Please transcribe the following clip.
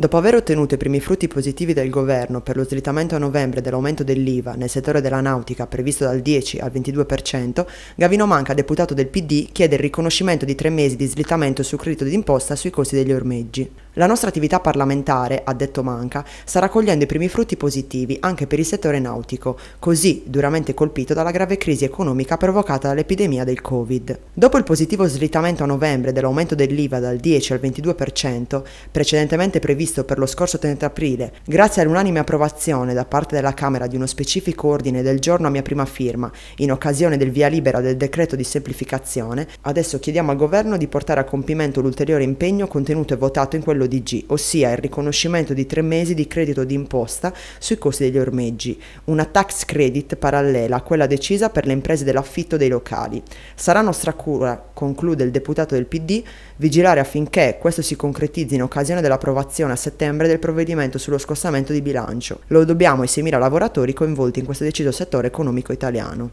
Dopo aver ottenuto i primi frutti positivi del governo per lo slittamento a novembre dell'aumento dell'IVA nel settore della nautica previsto dal 10 al 22%, Gavino Manca, deputato del PD, chiede il riconoscimento di tre mesi di slittamento sul credito d'imposta sui costi degli ormeggi. La nostra attività parlamentare, ha detto Manca, sta raccogliendo i primi frutti positivi anche per il settore nautico, così duramente colpito dalla grave crisi economica provocata dall'epidemia del Covid. Dopo il positivo slittamento a novembre dell'aumento dell'IVA dal 10 al 22%, precedentemente previsto previsto per lo scorso 30 aprile, grazie all'unanime approvazione da parte della Camera di uno specifico ordine del giorno a mia prima firma, in occasione del via libera del decreto di semplificazione, adesso chiediamo al Governo di portare a compimento l'ulteriore impegno contenuto e votato in quello di G, ossia il riconoscimento di tre mesi di credito d'imposta sui costi degli ormeggi, una tax credit parallela a quella decisa per le imprese dell'affitto dei locali. Sarà nostra cura, conclude il deputato del PD, vigilare affinché questo si concretizzi in occasione dell'approvazione a settembre del provvedimento sullo scostamento di bilancio. Lo dobbiamo ai 6.000 lavoratori coinvolti in questo deciso settore economico italiano.